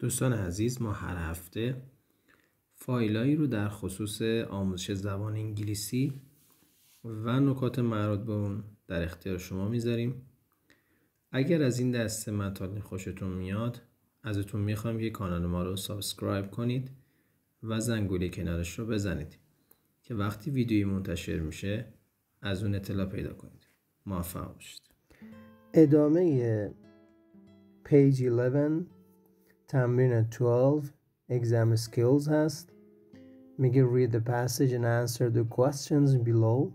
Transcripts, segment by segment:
دوستان عزیز ما هر هفته فایلایی رو در خصوص آموزش زبان انگلیسی و نکات مربوط به اون در اختیار شما میذاریم اگر از این دسته مطالب خوشتون میاد ازتون میخوام که کانال ما رو سابسکرایب کنید و زنگوله کنارش رو بزنید که وقتی ویدیویی منتشر میشه از اون اطلاع پیدا کنید موفق باشید ادامه پیج 11 تمرین 12 exam skills هست میگه read the passage and answer the questions below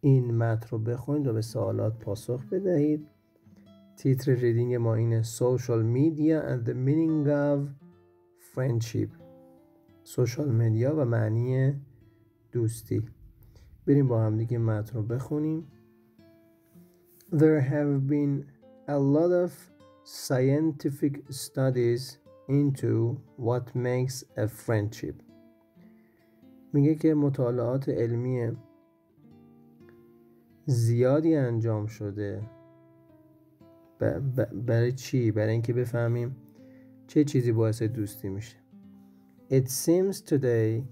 این متن رو بخونید و به سوالات پاسخ بدهید تیتر ریدینگ ما اینه social media and the meaning of friendship سوشال مدیا و معنی دوستی بریم با هم دیگه متن رو بخونیم There have been a lot of scientific studies into what makes a friendship میگه که مطالعات علمی زیادی انجام شده برای چی؟ برای اینکه بفهمیم چه چیزی باعث دوستی میشه It seems today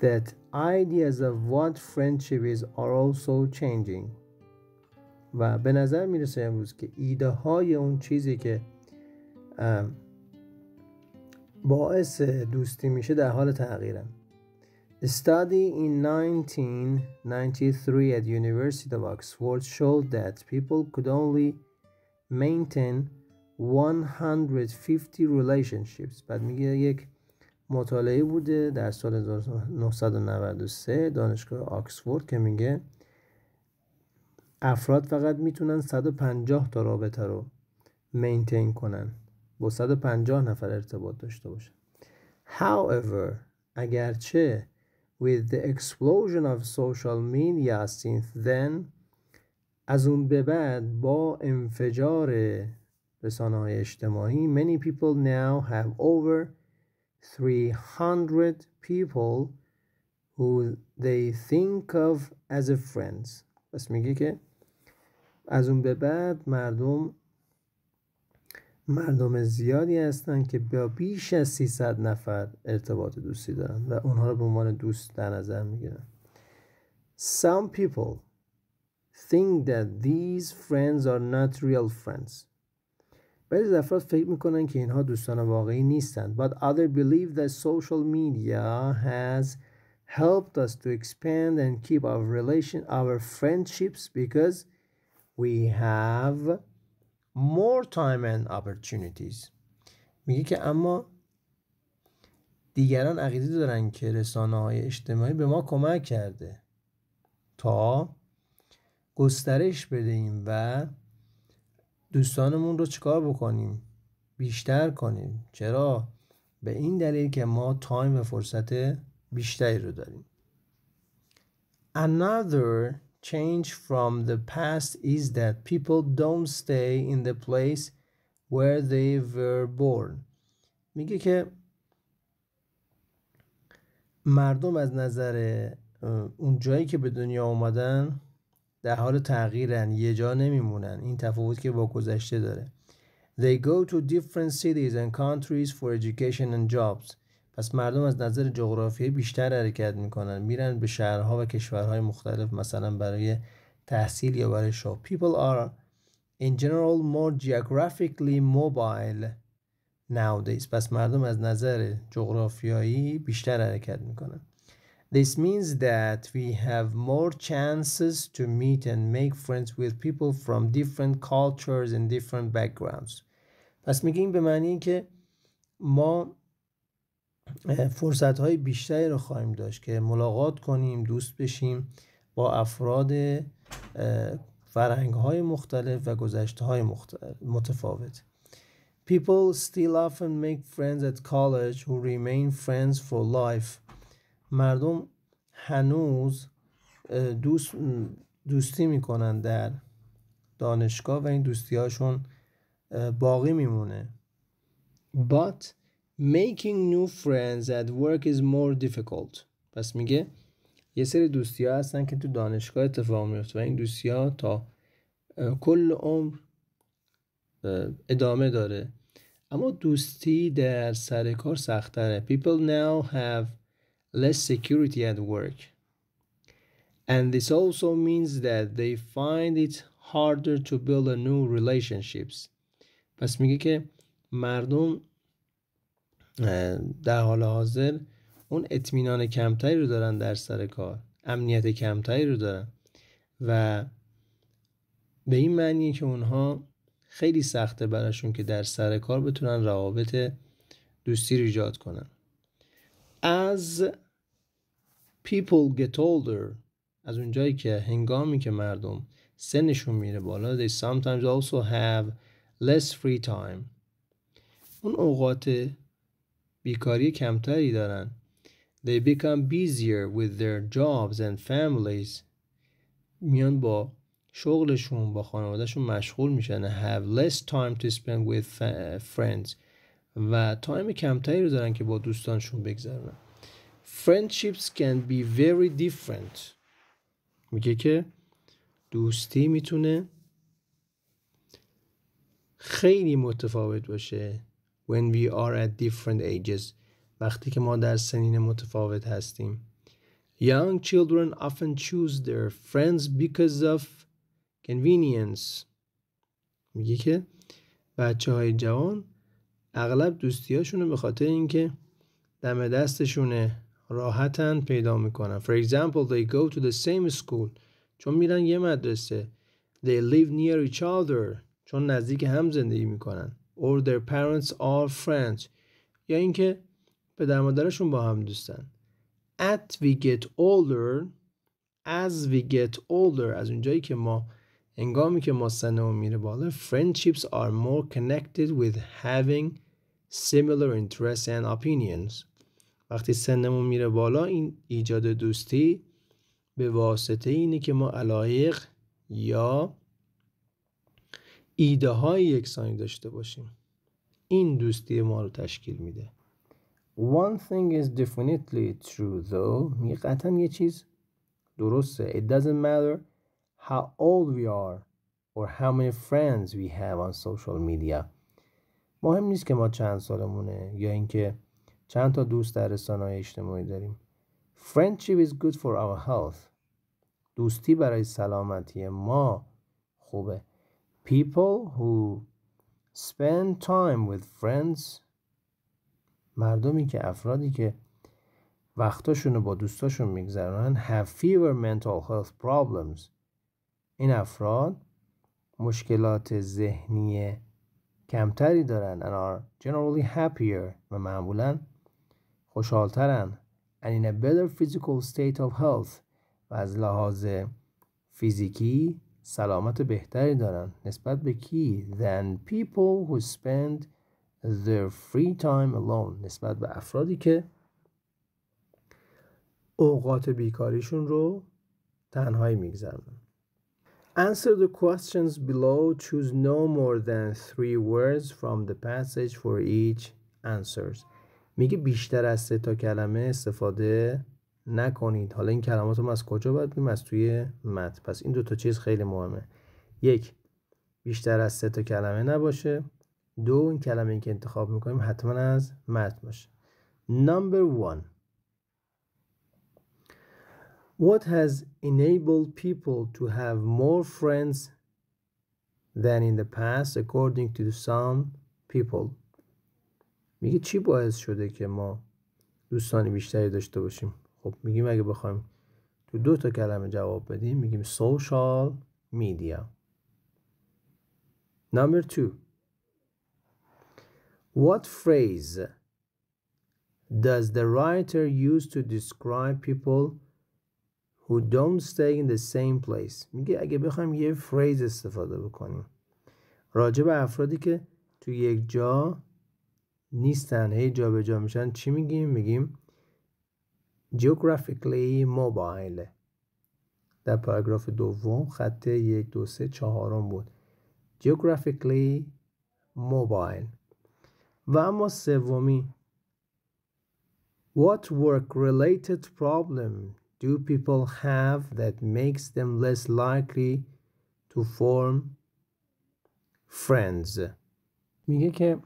that ideas of what friendship is are also changing و به نظر میرسه امروز که ایده های اون چیزی که باعث دوستی میشه در حال تغییرن study in 1993 at University of Oxford showed that people could only maintain 150 relationships بعد میگه یک مطالعه بوده در سال 1993 دانشگاه آکسفورد که میگه افراد فقط میتونن 150 تا رابطه رو مینتین کنن با 150 نفر ارتباط داشته باشن however اگرچه with the explosion of social media since then از اون به بعد با انفجار رسانه های اجتماعی many people now have over 300 people who they think of as a friends پس میگه که از اون به بعد مردم مردم زیادی هستن که با بیش از 300 نفر ارتباط دوستی دارن و اونها رو به عنوان دوست در نظر میگیرن Some people think that these friends are not real friends. بعضی از افراد فکر میکنن که اینها دوستان واقعی نیستند. But other believe that social media has helped us to expand and keep our relation, our friendships because we have more time and opportunities میگه که اما دیگران عقیده دارن که رسانه های اجتماعی به ما کمک کرده تا گسترش بدهیم و دوستانمون رو چکار بکنیم بیشتر کنیم چرا به این دلیل که ما تایم و فرصت بیشتری رو داریم another change from the past is that people don't stay in the place where they were born میگه که مردم از نظر اون جایی که به دنیا آمدن در حال تغییرن یه جا نمیمونن این تفاوت که با گذشته داره They go to different cities and countries for education and jobs پس مردم از نظر جغرافیایی بیشتر حرکت میکنن میرن به شهرها و کشورهای مختلف مثلا برای تحصیل یا برای شغل people are in general more geographically mobile nowadays پس مردم از نظر جغرافیایی بیشتر حرکت میکنن This means that we have more chances to meet and make friends with people from different cultures and different backgrounds. پس میگه این به معنی که ما فرصت های بیشتری رو خواهیم داشت که ملاقات کنیم دوست بشیم با افراد فرهنگ های مختلف و گذشته های متفاوت People still often make friends at college who remain friends for life. مردم هنوز دوست دوستی میکنن در دانشگاه و این دوستی باقی میمونه. But Making new friends at work is more difficult پس میگه یه سری دوستی ها هستن که تو دانشگاه اتفاق میفته و این دوستی ها تا کل عمر ادامه داره اما دوستی در سر کار سختره people now have less security at work and this also means that they find it harder to build a new relationships پس میگه که مردم در حال حاضر اون اطمینان کمتری رو دارن در سر کار امنیت کمتری رو دارن و به این معنی که اونها خیلی سخته براشون که در سر کار بتونن روابط دوستی رو ایجاد کنن از people get older از اونجایی که هنگامی که مردم سنشون میره بالا they sometimes also have less free time اون اوقات بیکاری کمتری دارن They become busier with their jobs and families میان با شغلشون با خانوادهشون مشغول میشن have less time to spend with friends و تایم کمتری رو دارن که با دوستانشون بگذرونن friendships can be very different میگه که دوستی میتونه خیلی متفاوت باشه when we are at different ages وقتی که ما در سنین متفاوت هستیم young children often choose their friends because of convenience میگه که بچه های جوان اغلب هاشونه به خاطر اینکه دم دستشونه راحتن پیدا میکنن for example they go to the same school چون میرن یه مدرسه they live near each other چون نزدیک هم زندگی میکنن or their parents are friends یا اینکه پدر مادرشون با هم دوستن at we get older as we get older از اونجایی که ما انگامی که ما سنمون میره بالا friendships are more connected with having similar interests and opinions وقتی سنمون میره بالا این ایجاد دوستی به واسطه اینه که ما علایق یا ایده های یکسانی داشته باشیم این دوستی ما رو تشکیل میده One thing is definitely true though می قطعا یه چیز درسته It doesn't matter how old we are or how many friends we have on social media مهم نیست که ما چند سالمونه یا اینکه چند تا دوست در رسانه اجتماعی داریم Friendship is good for our health دوستی برای سلامتی ما خوبه people who spend time with friends مردمی که افرادی که وقتاشون رو با دوستاشون میگذرن have fewer mental health problems این افراد مشکلات ذهنی کمتری دارن and are generally happier و معمولا خوشحالترن and in a better physical state of health و از لحاظ فیزیکی سلامت بهتری دارن نسبت به کی than people who spend their free time alone نسبت به افرادی که اوقات بیکاریشون رو تنهایی میگذرونن Answer the questions below. Choose no more than three words from the passage for each answers. میگه بیشتر از سه تا کلمه استفاده نکنید حالا این کلمات رو از کجا باید بیم از توی مت پس این دو تا چیز خیلی مهمه یک بیشتر از سه تا کلمه نباشه دو این کلمه که انتخاب میکنیم حتما از مت باشه Number one What has enabled people to have more friends than in the past according to some people میگه چی باعث شده که ما دوستان بیشتری داشته باشیم خب میگیم اگه بخوایم تو دو تا کلمه جواب بدیم میگیم social media نمبر two what phrase does the writer use to describe people who don't stay in the same place میگه اگه بخوایم یه فریز استفاده بکنیم راجع به افرادی که تو یک جا نیستن هی به جا میشن چی میگیم میگیم geographically موبایل در پاراگراف دوم خط یک دو سه چهارم بود geographically mobile و اما سومی What work related problem do people have that makes them less likely to form friends میگه که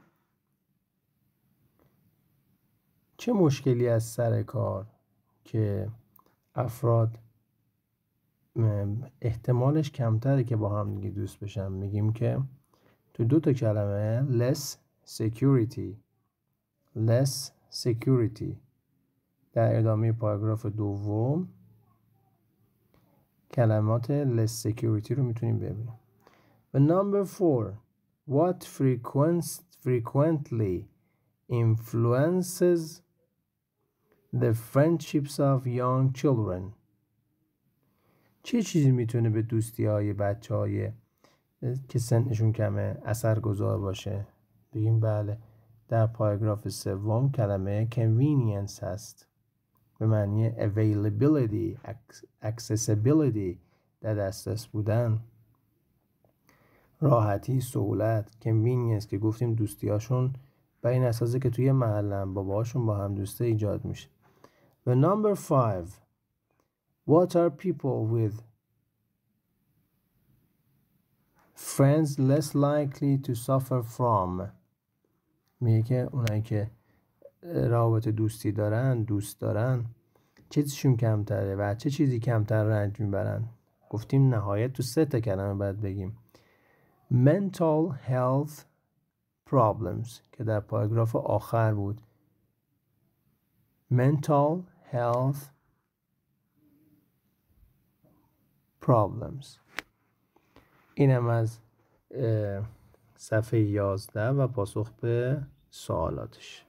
چه مشکلی از سر کار که افراد احتمالش کمتره که با هم دیگه دوست بشن میگیم که تو دو تا کلمه less security less security در ادامه پاراگراف دوم کلمات less security رو میتونیم ببینیم و number four what frequency frequently influences The friendships of young children چه چیزی میتونه به دوستی های بچه های که سنشون کمه اثر گذار باشه؟ بگیم بله در پاراگراف سوم کلمه convenience هست به معنی availability accessibility در دسترس بودن راحتی سهولت convenience که گفتیم دوستیاشون بر این اساسه که توی محلم باباشون با هم دوسته ایجاد میشه و نمبر 5 what are people with friends less likely to suffer from میگه که اونایی که رابطه دوستی دارن دوست دارن چیزشون کمتره و چه چیزی کمتر رنج میبرن گفتیم نهایت تو سه تا کلمه باید بگیم mental health problems که در پاراگراف آخر بود mental health problems اینم از صفحه 11 و پاسخ به سوالاتش